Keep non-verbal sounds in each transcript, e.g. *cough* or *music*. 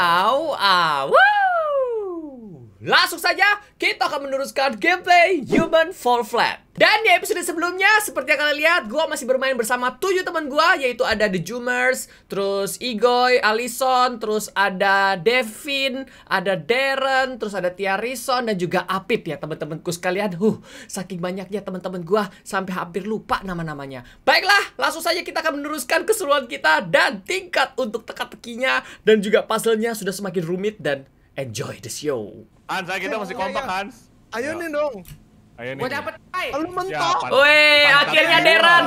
Ciao, ah, woo! Langsung saja, kita akan meneruskan gameplay Human Fall Flat. Dan di episode sebelumnya, seperti yang kalian lihat, gue masih bermain bersama tujuh teman gue, yaitu ada The Jumers, terus Igoy, Alison, terus ada Devin, ada Darren, terus ada Tiarison dan juga Apit ya teman-temanku sekalian. Huh, saking banyaknya teman-teman gue sampai hampir lupa nama-namanya. Baiklah, langsung saja kita akan meneruskan keseruan kita dan tingkat untuk teka-tekinya dan juga puzzle-nya sudah semakin rumit dan enjoy the show. Hans, kita masih kompak, Hans. Ayo ya. nih dong. Ayo nih. Gua dapet, Pai. Lu mentok. Woi, akhirnya Deran.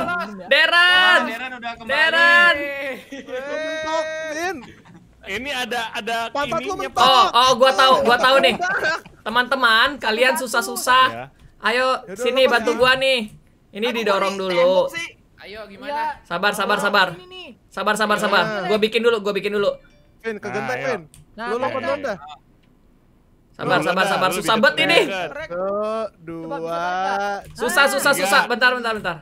Deran. Deran udah kembali. Deran. Ini ada ada Pantat Oh, oh, gua tahu, gua tahu nih. Teman-teman, kalian susah-susah. Ya. Ayo ya sini bantu gua nih. Ini didorong dulu. Ayo iya. gimana? Sabar, sabar, sabar. Sabar, sabar, sabar. Iya. Gua bikin dulu, gua bikin dulu. Vin, ke nah, Lu nah, lompat dah. Sabar, sabar, sabar. Susah bet ini. Dua. Susah, susah, ah. susah. Bentar, bentar, bentar.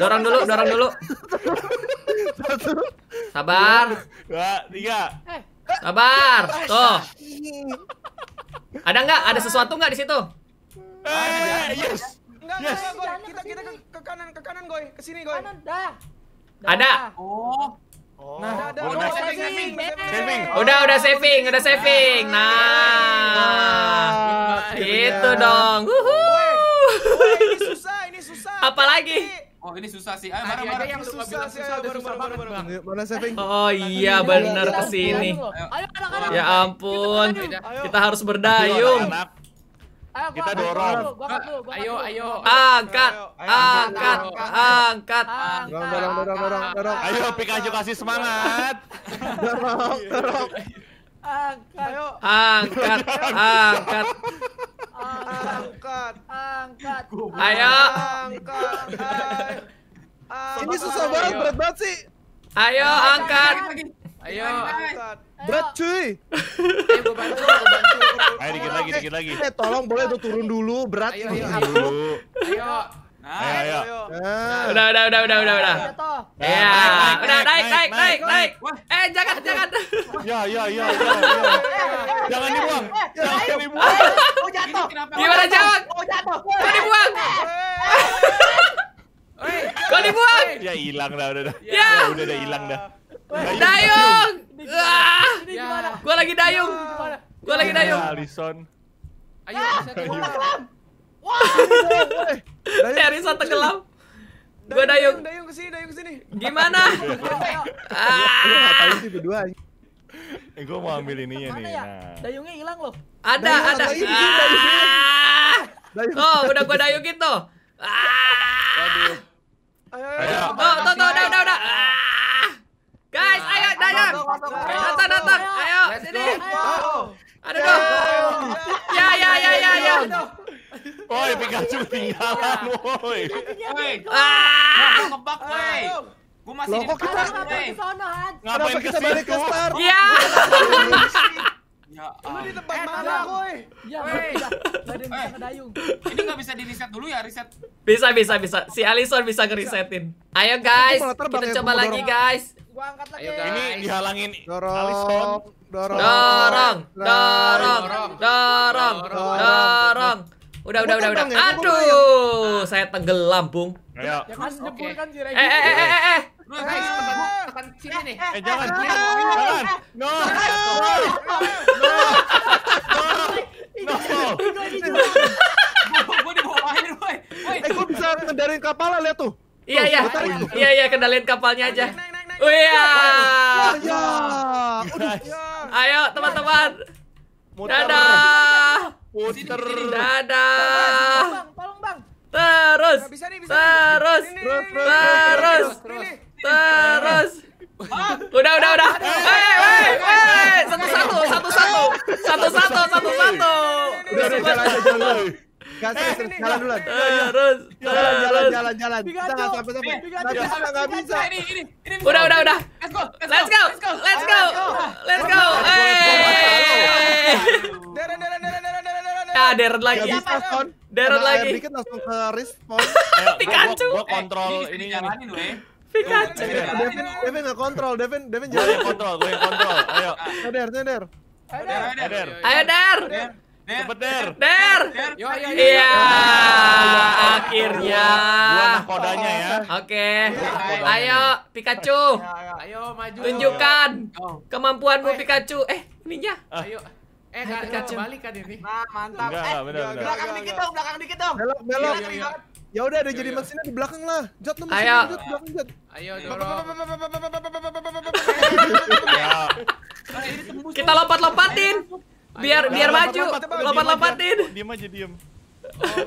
Dorong dulu, dorong dulu. Sabar. Dua, tiga. Eh. Sabar. Tuh. Ada nggak? Ada sesuatu nggak di situ? Eh, yes. yes. Kita, kita ke, kanan, ke kanan, Goy. Ke sini, Goy. Kanan, dah. Ada. Oh. Oh. nah, oh, udah saving, saving, saving. Udah, udah saving, udah saving. Nah, nah gitu bener. Gitu dong. Wuhu. ini susah, ini susah. Apalagi? Oh, ini susah sih. Ayo, mari, mari. Yang susah, bilang susah, baru, susah baru, Mana saving? Oh iya, benar ke sini. Ya ampun. Kita harus berdayung. anak Ah, ayo, gua kita dorong. ayo, ayo, angkat, angkat, angkat. Dorong, dorong, dorong, dorong, dorong. Ayo, Pikachu kasih semangat. *laughs* dorong, dorong. Angkat. Ayo. Angkat, angkat. Angkat, angkat. Ayo. Angkat. Ini susah banget, berat banget sih. Ayo, angkat. Ayo. Berat cuy. Eh, ayo bantu, bantu. Ayo dikit lagi, dikit lagi. Eh tolong boleh tuh turun dulu berat ayo, nah, ayo. Ayo. Ayo, ayo. Nah. Udah, udah, udah, udah, udah, udah. Nah, iya, udah naik, naik, naik, naik. Eh, jangan, jangan. Ya, ya, ya, ya, ya. Jangan dibuang. Eh, eh, jangan dibuang. Mau jatuh. Gimana jawab? Mau jatuh. Mau oh, dibuang. Kau dibuang. Ya hilang dah, udah dah. Ya, ya udah dah hilang dah. Dayung. Ah. Ya. Gua lagi dayung. Gua lagi ya, dayung. Alison. Ayo, ah, tenggelam. Wah. Eh, Alison tenggelam. Gua dayung. Dayung ke sini, dayung ke sini. Gimana? *laughs* Ah. Lu berdua? Eh, gua mau ambil ininya nih. Ya? Nah. Dayungnya hilang loh. Ada, ada. Ah. Oh, udah gua dayungin tuh. Ah. Waduh. Ayo, ayo. Tuh, oh, tuh, tuh, udah, udah ayam. Datang, datang. Ayo, sini. Ada dong. Ya, ya, ya, ya, ya. Woi, Pikachu tinggalan, iya. woi. Iya, iya, ah, kebak, woi. Gua masih di depan, woi. Ngapain ke situ? Ngapain Iya. Ya, Lu di tempat eh, mana, woi? Ya, hey. badan bisa ngedayung. Ini nggak bisa di-reset dulu ya, reset? Bisa, bisa, bisa. Si Alison bisa ngerisetin. Ayo guys, kita ya, coba lagi guys. Gua angkat lagi. Ayo, guys. Ini dihalangin dorong, Alison. Dorong. Dorong, dorong, dorong, dorong. Udah, udah, udah, ya, udah. Aduh, ya. saya tenggelam, Bung. Ayo. Ya kan nyebur kan Eh, eh, eh, eh. eh, eh. Eh, eh, eh, eh jangan, No. No. No. air, Eh bisa ngendarin kapal lihat tuh. Iya iya. iya. Iya iya kendalin kapalnya aja. Oh iya. Ayo teman-teman. Dadah. Muter. Dadah. Terus. Terus. Terus. Terus. Terus. Udah, udah, udah. Hei, hei, hei. Satu satu, satu satu, satu satu, satu satu. Udah, udah, jalan, jalan. Gak serius, jalan dulu. Eh, terus, jalan, jalan, jalan, jalan. sampai sampai. Nggak bisa, nggak bisa. Ini, ini, ini. Udah, udah, udah. Let's go, let's go, let's go, let's go. Hey. Deren, deren, deren, deren, deren. Ah, deren lagi. bisa, Son. Deret lagi. Dikit langsung ke respon. Pikachu. *laughs* Gue kontrol eh, ini. Jalanin, Pikachu. Devin, Devin nggak kontrol. Devin, Devin jangan. yang kontrol, gue yang kontrol. Ayo. Eder, Eder. Eder, Eder. Ayo, Eder. Cepet der. Der. Iya. Akhirnya. Gua kodanya ya. Oke. Ayo Pikachu. Ayo maju. Tunjukkan kemampuanmu eh. Pikachu. Eh, ininya. Ah. Ayo. Eh, Pikachu. Balik kan ini. Nah, mantap. Eh, belakang dikit dong, belakang dikit dong. Belok, belok. Ya udah ada iya, jadi iya. mesinnya di belakang lah. Jot lu mesin jot belakang jot. Ayo dorong. Kita lompat-lompatin. Biar biar maju. Lompat-lompatin. Diam aja diam. Oh.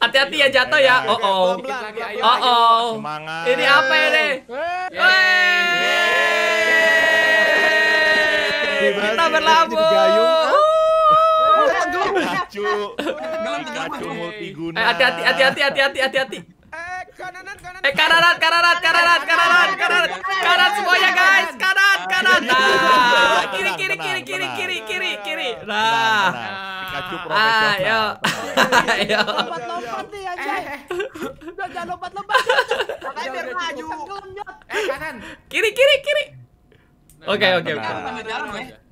Hati-hati ya jatuh ya. Oh oh. Oh oh. Semangat. Ini apa ini? Ya, Kita berlabuh. Eh, hati-hati, hati-hati, hati-hati, hati-hati. Eh, kanan, kanan. Eh, kanan, kanan, kanan, kanan, kanan, kanan semuanya guys, kanan, kanan. Nah, kiri, kiri, kiri, kiri, kiri, kiri, kiri. Nah. Pikachu profesional. Ayo. Ah, Ayo. *laughs* Lompat-lompat nih aja. Eh, eh. Udah jangan lompat-lompat. Makanya biar maju. Eh, kanan. Kiri, kiri, kiri. Nah, oke, oke, oke.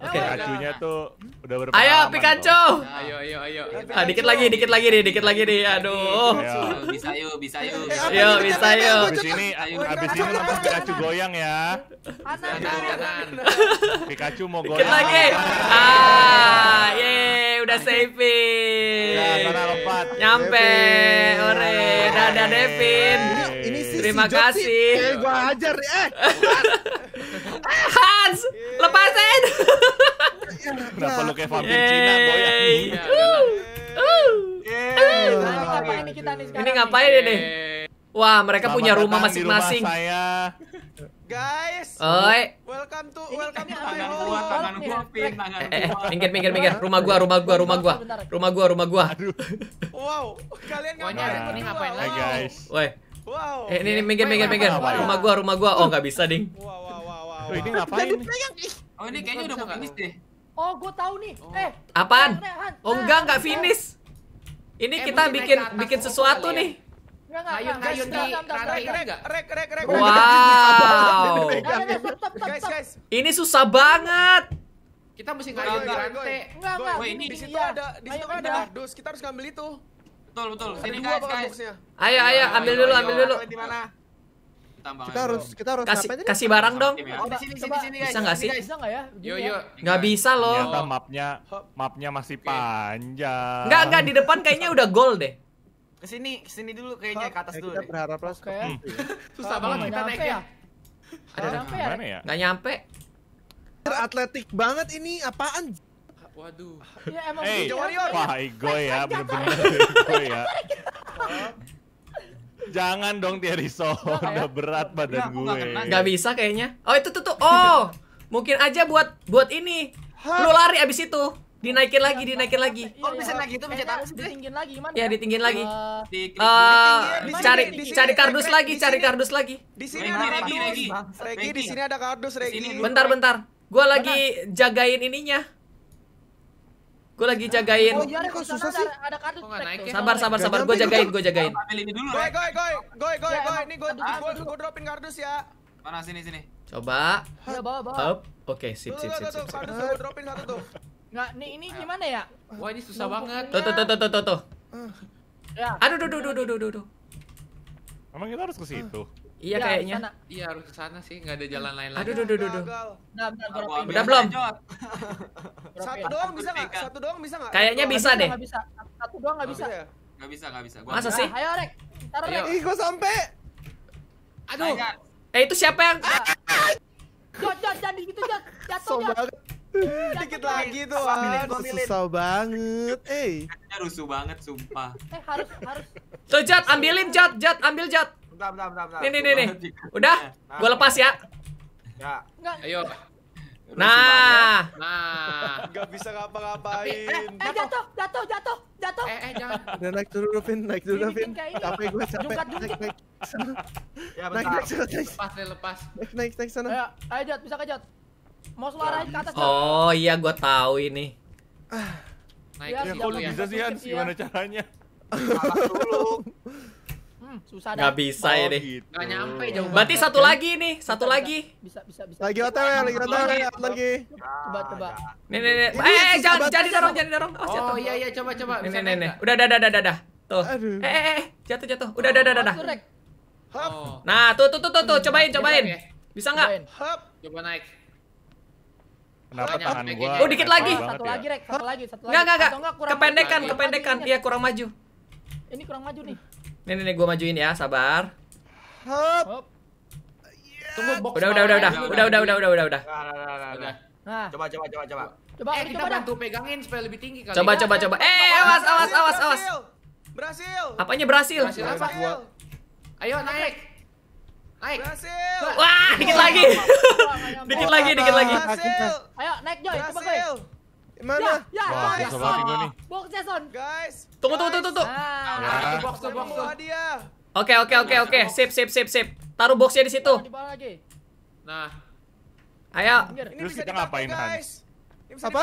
Oke, okay. kacunya tuh udah berapa? Ayo Pikachu. Ayo ayo ayo. Ah dikit lagi, dikit lagi nih, dikit lagi nih. Aduh. Iya. Bisa yuk, bisa yuk. Eh, yuk, bisa yuk. Abis ini abis ini nonton Pikachu goyang ya. Kanan. Pikachu mau goyang. Dikit lagi. Ah, ye, udah nah, saving. Nah, nah, Nyampe. Ore, dadah Devin. Terima kasih. Eh, gua hajar eh. *laughs* Lepasin. kenapa lu kayak vampir Cina boy? Ini ngapain ini? Wah, mereka Selamat punya rumah masing-masing. Saya. Guys. Oi. Welcome to welcome to my ya? home. tangan gua pink, tangan gua. Eh, minggir minggir minggir. Rumah gua, rumah gua, rumah gua. Rumah gua, rumah gua. Wow, kalian ngapain? Ini ngapain lagi, guys? Woi. Wow. Eh, ini, ini minggir minggir minggir. Rumah gua, rumah gua. Oh, nggak bisa, Ding. Wow, Oh, ini ngapain? Oh, ini kayaknya udah mau finish deh. Oh, gue tahu nih. Oh. Eh, apaan? Oh, enggak, enggak finish. Ini eh, kita bikin bikin sesuatu nih. Wow. Ini susah banget kita mesti ngayun di rantai. Wah ini di situ ada di situ kan ada kardus. Kita harus ngambil itu. Betul, betul. Sini guys, guys. Ayo, ayo, ambil dulu, ambil dulu. Di mana? kita harus kita harus kasih kasih barang dong. Ya? bisa nggak sih? Bisa nggak ya? Yo yo. Nggak bisa loh. Ternyata mapnya mapnya masih okay. panjang. Nggak nggak di depan kayaknya udah gol deh. Kesini kesini dulu kayaknya ke atas eh, dulu. Kita berharap lah kayak. *laughs* Susah banget kita naik ya. Ada nyampe ya? Ya? ya? Nggak nyampe. Atletik banget ini apaan? Waduh. Ya emang hey, Warrior. Wah, ego ya, bener-bener ego ya. Jangan dong tiariso udah berat badan ya, gue. Gak, bisa kayaknya. Oh itu tuh tuh. Oh, mungkin aja buat buat ini. Lu lari abis itu. Dinaikin iya, lagi, dinaikin lagi. Oh, iya. bisa naik itu pencet apa? Ditinggin lagi gimana? Ya, ditinggin lagi. Eh, eh cari cari kardus lagi, cari kardus lagi. Di sini ada kardus. Regi, di sini ada kardus, Regi. Bentar, bentar. Gua lagi jagain ininya Gue lagi jagain. Oh, iya, kok susah sih? Ada, kartu Sabar, sabar, sabar. Gue jagain, gue jagain. Ambil ini dulu. Goy, goy, goy. Goy, ya, goy, goy. Ini gue gue dropin kardus ya. Mana sini sini. Coba. Ya, bawa, bawa. Up. Oke, sip, sip, sip, Kardus gue dropin satu tuh. Nggak, nih ini gimana ya? Wah, ini susah banget. Tuh, tuh, tuh, tuh, tuh, tuh. Ya. Aduh, duh, duh, duh, duh, duh, duh. Emang kita harus ke situ? Iya ya, kayaknya. Sana. Iya harus ke sana sih, nggak ada jalan lain lagi. Aduh, aduh, aduh, aduh. Nah, belum? Udah belum? satu doang bisa nggak? Satu doang bisa nggak? Kayaknya bisa deh. Nggak bisa. Satu doang nggak bisa. Ya? Nggak bisa, nggak bisa. Gua Masa sih? Ayo rek, taruh rek. Ih, gua sampai. Aduh. Eh itu siapa yang? Jod, ah. jod, jadi gitu jod, jatuh jod. Dikit lagi tuh. Susah banget, eh. Rusuh banget, sumpah. *laughs* Eh harus harus. Tuh jod, ambilin jod, jod, ambil jod bentar, bentar, bentar, bentar. Nih, nih, nih, Udah? Nah, nah, gua lepas ya. Ya. Ayo. Nah. Nah. Gak bisa ngapa-ngapain. Eh, eh, jatuh, jatuh, jatuh, jatuh. Eh, eh, jangan. Udah naik turun, Rufin. Naik turun, Rufin. Capek gue, capek. Jungkat, Naik, naik. Ya, bentar. Naik, naik, naik. Lepas, deh, lepas. Naik, naik, naik, sana. Ayo, ayo, Jot. Bisa ke Jot? Mau suara ke atas, Oh, iya, gue tahu ini. Naik iya, iya, ya, kok iya. lu bisa sih, Hans? Gimana caranya? Salah dulu. *laughs* Hmm, susah Nggak bisa oh, ya deh. Gitu. Nggak nyampe jauh Berarti satu lagi nih, satu lagi. Bisa, bisa, bisa. Lagi OTW, lagi OTW, lagi. Coba, coba. Nih, nih, nih. Eh, jangan, jangan dorong, jangan dorong. Oh, oh iya, iya, coba, coba. Nih, nih, nih. Udah, udah, udah, udah, dah. Tuh. Eh, eh, eh, jatuh, jatuh. Udah, udah, udah, udah. Oh, nah, tuh, tuh, tuh, tuh, tuh. Hmm, cobain, cobain. Bisa nggak? Coba naik. Kenapa Banyak tangan gua? Oh, dikit lagi. Satu lagi, Rek. Satu lagi, satu lagi. Enggak, enggak, enggak. Kependekan, kependekan. Iya, kurang maju. Ini kurang maju nih. Nih nih, nih gue majuin ya, sabar. Hop. Hop. Yeah. Tunggu udah Udah udah udah udah udah nah, nah, nah, udah udah udah udah udah. udah coba coba coba coba. Coba eh, kita udah bantu udah pegangin supaya lebih tinggi kali. Coba ya. coba coba. Eh, awas awas awas awas. Berhasil. Apanya berhasil? Berhasil apa? Ayo naik. Naik. Berhasil. Wah, dikit lagi. dikit lagi, dikit lagi. Ayo naik Joy, coba Joy. Mana? Ya, ya, guys. Box Jason. Guys. Tunggu, tunggu, tunggu, tunggu. Ah, box tuh, box tuh. Oke, oke, oke, oke. Sip, sip, sip, sip. Taruh boxnya di situ. Nah. Ayo. Terus kita ngapain, Hans? apa?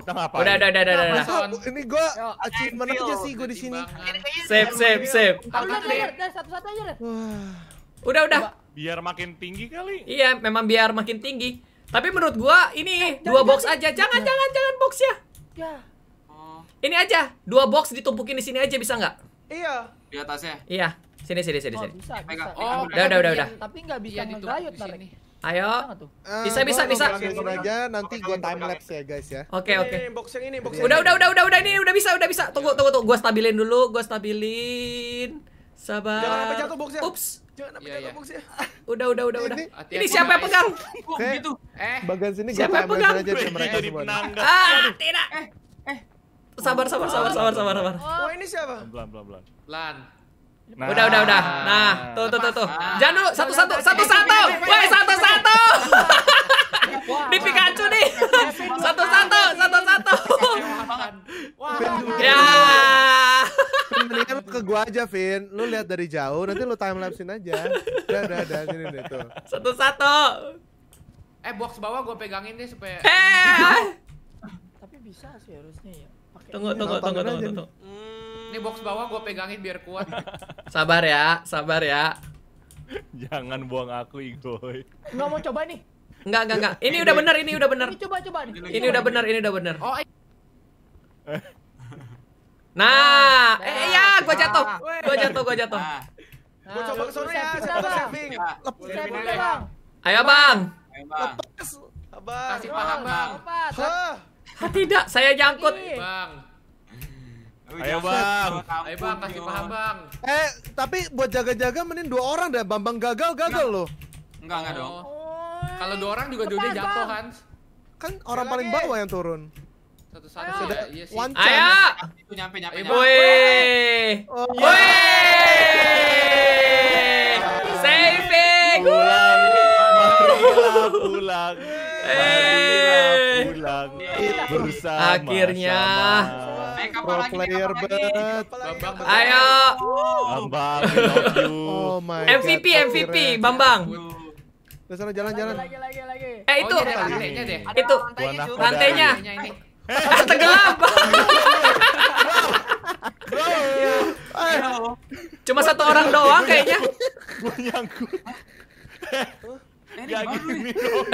Kita ngapain? Udah, udah, udah, udah, udah. Ini gua achievement aja sih gua di sini. Sip, sip, sip. satu-satu aja deh. Udah, udah. Biar makin tinggi kali. Iya, memang biar makin tinggi. Tapi menurut gua ini eh, dua box jangan, aja. Jangan, jangan, jangan, jangan box Ya. Oh. Ini aja, dua box ditumpukin di sini aja bisa nggak? Iya. Di atasnya. Iya. Sini, sini, sini, oh, sini. Bisa, bisa. Oh, udah, udah, udah, udah. Tapi nggak bisa ya, ngegayut nih. Ayo. Bisa, eh, bisa, bisa. aja nanti gua time lapse ya guys ya. Oke, oke. Box yang ini, box yang Udah, udah, udah, udah, udah ini udah bisa, udah bisa. Tunggu, iya. tunggu, tunggu. Gua stabilin dulu, gua stabilin. Sabar. Jangan sampai jatuh boxnya. Ups. Jangan apa yeah, yeah. Udah, udah, udah, udah. Ini, ini siapa yang pegang? Kok gitu? Eh, bagian sini siapa yang pegang? aja dari mereka penangga. Ah, tidak. Eh, eh. Sabar, sabar, sabar, sabar, sabar, sabar. Oh, ini siapa? Pelan, pelan, pelan. Pelan. Nah. Udah, udah, udah. Nah, tuh, tuh, tuh, tuh. Jangan dulu, satu, satu, satu, satu. Woi, satu, satu. Di Pikachu nih. Satu, satu, satu, satu. Ya ke gua aja, Vin. Lu lihat dari jauh, nanti lu time lapsein aja. Udah, udah, udah sini deh tuh. Satu-satu. Eh, box bawah gua pegangin deh supaya Eh. Ah. Tapi bisa sih harusnya ya. Pake tunggu, tunggu, tunggu, tunggu, tunggu. Ini box bawah gua pegangin biar kuat. sabar ya, sabar ya. Jangan buang aku, Igoy. Enggak mau coba nih. Enggak, enggak, enggak. Ini udah benar, ini udah benar. coba coba nih. Ini udah benar, ini udah benar. Oh. Eh. Nah, eh ya, gua jatuh. Gua jatuh, gua jatuh. Gua coba ke sono ya, bang. saving. Bang. Ayo, Bang. Lepas. Abang. Kasih paham, Bang. Tidak, saya jangkut. Bang. Ayo bang, ayo bang kasih paham bang. Eh tapi buat jaga-jaga mending dua orang deh, Bambang gagal gagal loh. Enggak enggak dong. Oh. Kalau dua orang juga dia jatuh kan. Kan orang paling bawah yang turun satu satu ayo. iya sih. ayo itu nyampe nyampe nyampe oh, iya. akhirnya eh, pro player bet ayo bambang oh MVP MVP bambang jalan-jalan. Eh itu, rantainya oh, deh. Itu pantainya. Ada tenggelam. Bro. Ya. Cuma satu orang doang kayaknya. Gua eh, nyangkut. Ini gini dong.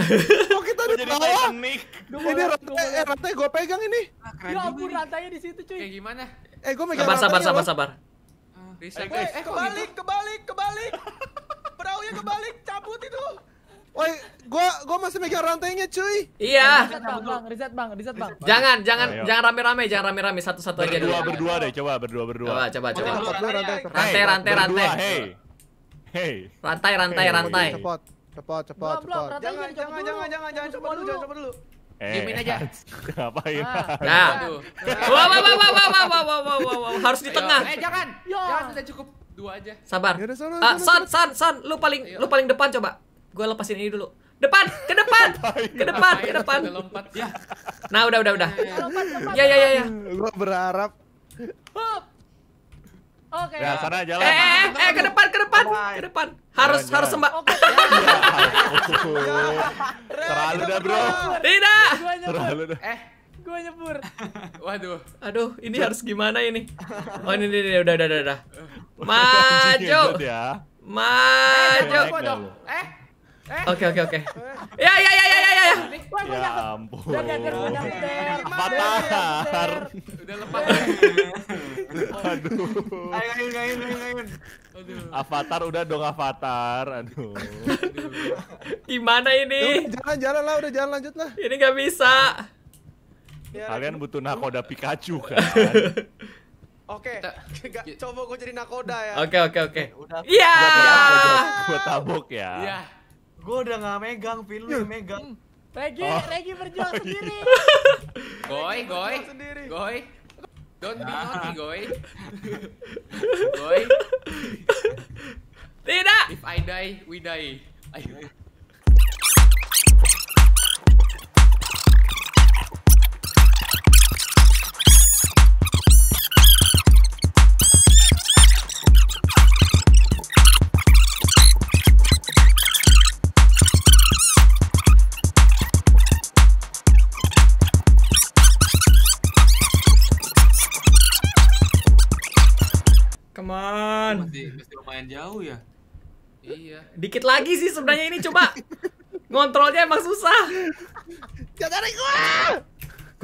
Kok kita di bawah? Ini rantai, eh, rantai gue pegang ini. Ah, ya ampun rantainya di situ cuy. Kayak gimana? Eh gue megang Sabar, sabar, sabar, sabar. Bisa, eh, eh kebalik, kebalik, kebalik. *laughs* Perahunya kebalik, cabut itu. Woi, Gua gua masih megang rantainya, cuy. Iya. Reset Bang, Bang, reset Bang, reset Bang. Jangan, jangan Ayo. jangan rame-rame, jangan rame-rame satu-satu aja Berdua berdua deh, coba berdua berdua. Coba coba coba. Rantai rantai rantai. Hey. Hey. Rantai rantai rantai. Cepot. Cepot, cepot, cepot. Jangan, jangan, jangan, jangan, jangan coba dulu, jangan coba dulu. Eh, aja. *laughs* Ngapain? Ah. Nah. Wah, wah, wah, wah, wah, wah, wah, wah, wah, harus di tengah. Eh, jangan. Jangan sudah cukup dua aja. Sabar. Ya ah, son, son, son, lu paling lu paling depan coba. Gua lepasin ini dulu depan ke depan *laughs* ke depan ke depan ya nah udah udah udah ya ya ya ya, ya, ya, ya. gua berharap Oke. Ya, sana jalan. Eh, eh, eh, eh ke depan, ke depan, ke depan. Harus, harus sembah. *laughs* Terlalu dah, bro. Tidak. Terlalu dah. Eh, gue nyebur. *laughs* Waduh. Aduh, ini harus gimana ini? Oh, ini, ini, udah, udah, udah, Maju. Maju. eh. eh Oke oke oke. Ya ya ya ya ya ya. Ya ampun. Udah Avatar. Udah lepas. Aduh. Ayo ayo ayo ayo. Aduh. Avatar udah dong Avatar. Aduh. Gimana ini? Jalan jalan lah udah jalan lanjut lah. Ini nggak bisa. Kalian butuh nakoda Pikachu kan? Oke, okay. coba gue jadi nakoda ya. Oke, okay, oke, okay, oke. Okay. Iya. Yeah. Gue tabok ya. Iya. Yeah. Gue udah gak megang, Vin, lu yang megang. Hmm. Regi, oh. Regi berjuang oh, *laughs* sendiri. Goy, goy, goy. Don't be naughty, goy. *laughs* goy. Tidak. If I die, we die. Ayo.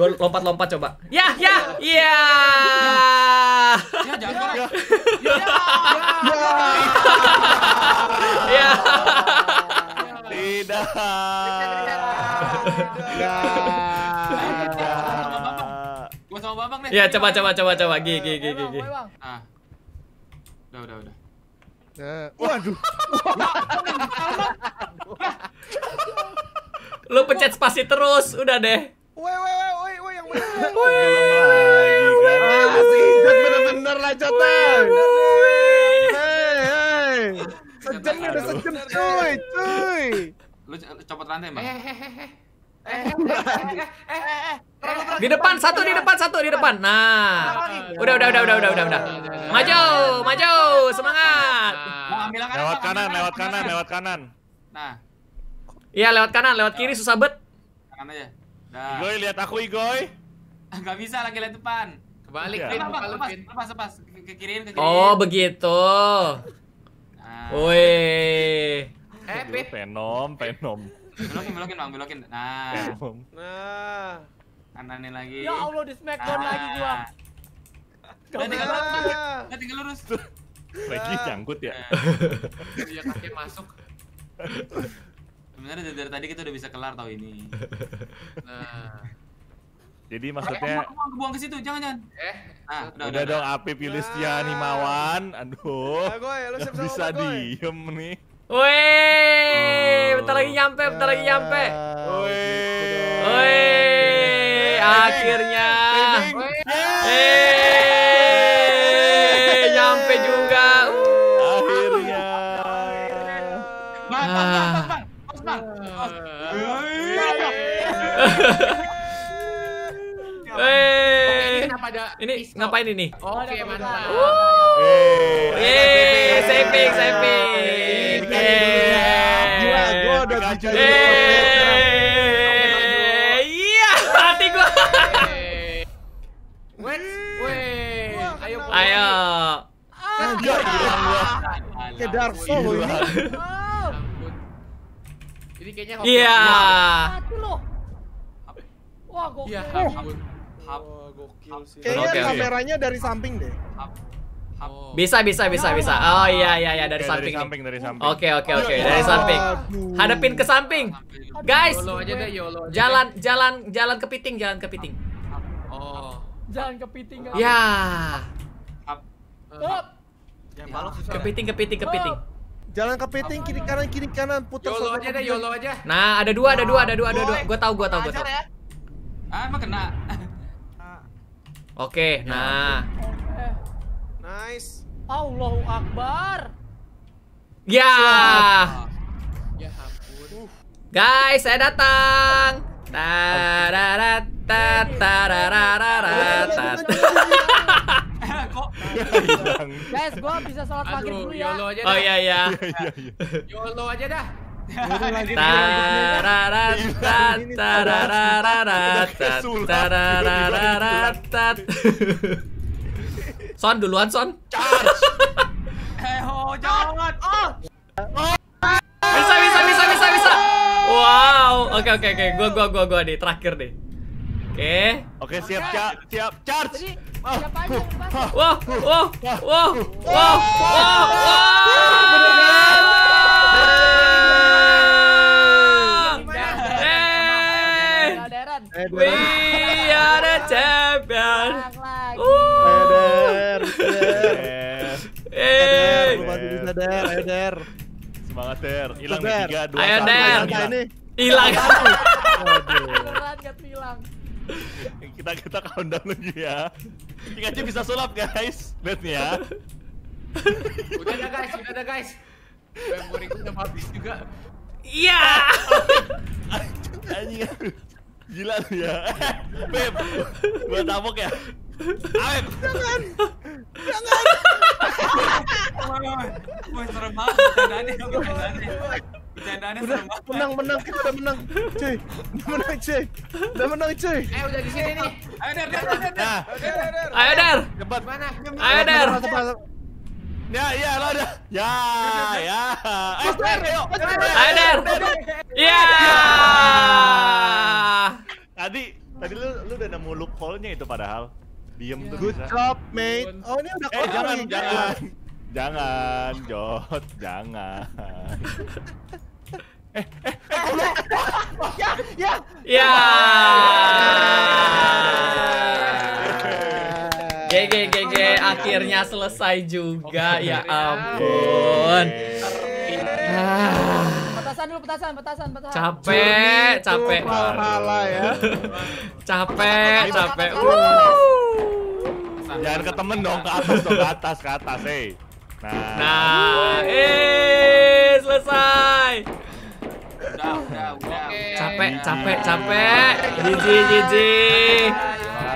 Gue lompat-lompat coba. Ya, ya, iya. Ya, jangan Ya. Ya. Ya. Ya. ya. ya. Tidak. Gue sama Bambang nih. Ya, coba coba coba coba gigi gigi gigi. Ah. Udah, udah, udah. Waduh. Lu pencet spasi terus, udah deh. Woi, woi, woi bener-bener lah udah sejam cuy, cuy. Lu copot rantai bang. Di depan satu, di depan satu, di depan. Nah, udah, udah, udah, udah, udah, udah, udah. Maju, maju, semangat. Lewat kanan, lewat kanan, lewat kanan. Nah. Iya lewat kanan, lewat kiri susah bet. Kanan aja. lihat aku Igoy. Enggak *laughs* bisa lagi lihat depan kebalik ya. lepas, lepas, lepas lepas ke kiri, ke kiri. oh begitu nah. woi eh penom penom belokin belokin bang belokin nah nah kanannya lagi ya allah di smackdown nah. lagi gua Enggak tinggal lurus, Enggak tinggal lurus. Lagi nyangkut ya. *laughs* Iya kaki masuk. Sebenarnya dari, dari tadi kita udah bisa kelar tau ini. *laughs* Nah. Jadi maksudnya eh, buang, buang ke situ, jangan jangan. Eh, nah, udah, udah, dong Apip Yulistia Himawan. Ah. Aduh. Ya, gue, lu siap bisa diem nih. Woi, bentar lagi oh. nyampe, bentar lagi nyampe. Woi. Ya, Woi, gitu akhirnya. Woi. Eh. Eh. ada ini ngapain ini? Oh, oke, okay, mantap. Eh, saving, saving. Ya. Gila, gua udah Iya, hati gua. ayo, ayo. Anjir, ah. kayak ini. Iya. Wah, gokil. Iya, gokil sih kayaknya okay, kameranya dari samping deh Hap, hap. Oh. bisa bisa bisa bisa oh iya iya iya dari, okay, samping, dari samping dari samping oke oke oke iya, dari iya. samping hadapin ke samping guys jalan jalan jalan ke piting, jalan kepiting oh jalan ke kepiting ya, ya ke kepiting ya? ke piting. Jalan ke piting, kiri kanan kiri kanan putar Yolo aja deh, yolo aja. Nah, ada dua, ada dua, ada dua, ada dua. gue tau gue tau gue tau ya. Ah, emang kena. Oke, nah. Nice. Allahu Akbar. Ya. Ya ampun. Uh. Guys, saya datang. Guys, gua bisa sholat pagi dulu ya. Oh iya iya. YOLO aja dah. Son duluan Son. Bisa bisa bisa bisa bisa. Wow. Oke oke oke. Gua gua gua gua deh terakhir deh. Oke. Oke siap siap charge. Wow wow wow wow wow wow. We are the champion. Eder, Eder, Eder, Eder, Semangat der, hilang tiga dua Ayo der, hilang. hilang. kita kita countdown lagi ya. Ini aja bisa sulap guys, lihat ya. udah ada guys, udah ada guys. Memori udah habis juga. Iya. Yeah. Gila lu ya. Beb, buat tabok ya. Awet. Jangan. Jangan. Wah, serem banget. Bercandaannya, udah ya. ya, serem banget. Menang, menang. Kita udah menang. Cuy, udah menang, cuy. Udah menang, cuy. Eh, udah di sini nih. Ayo, Der nah. Ayo, Der Cepat. Mana? Ayo, Der Ya, ya, lo ada. Ya, ya. Ayo, Der eh, eh, eh, Ayo, Dar. Ya, ya. Tadi lu lu udah nemu loophole-nya itu padahal. Diem yeah. tuh. Iya. Good job, mate. Oh, ini udah Eh, jangan, jangan. jangan. *laughs* Jangan, Jot, jangan. *laughs* eh, eh, eh, ya, ya, ya. Ya. GG GG akhirnya selesai juga. Ya ampun. ya, petasan, petasan, petasan. Capek, capek. Pahala ya. *laughs* capek, capek. Jangan ke temen dong, ke atas dong, ke atas, ke atas, hei. Nah, nah eh selesai. Capek, capek, capek. Jiji, jiji.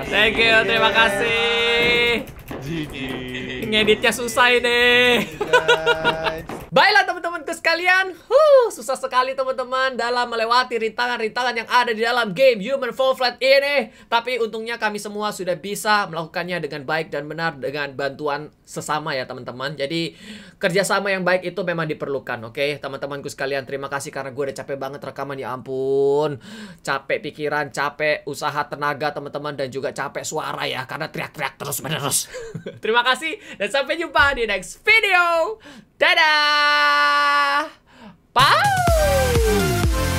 Thank you, terima kasih. Jiji. Ngeditnya susah ini. Baiklah teman-temanku teman sekalian, huh, susah sekali teman-teman dalam melewati rintangan-rintangan yang ada di dalam game Human Fall Flat ini. Tapi untungnya kami semua sudah bisa melakukannya dengan baik dan benar dengan bantuan sesama ya teman-teman. Jadi kerjasama yang baik itu memang diperlukan, oke? Okay? Teman-temanku sekalian, terima kasih karena gue udah capek banget rekaman, ya ampun. Capek pikiran, capek usaha tenaga teman-teman dan juga capek suara ya karena teriak-teriak terus-menerus. *laughs* terima kasih dan sampai jumpa di next video. Dadah! Bye.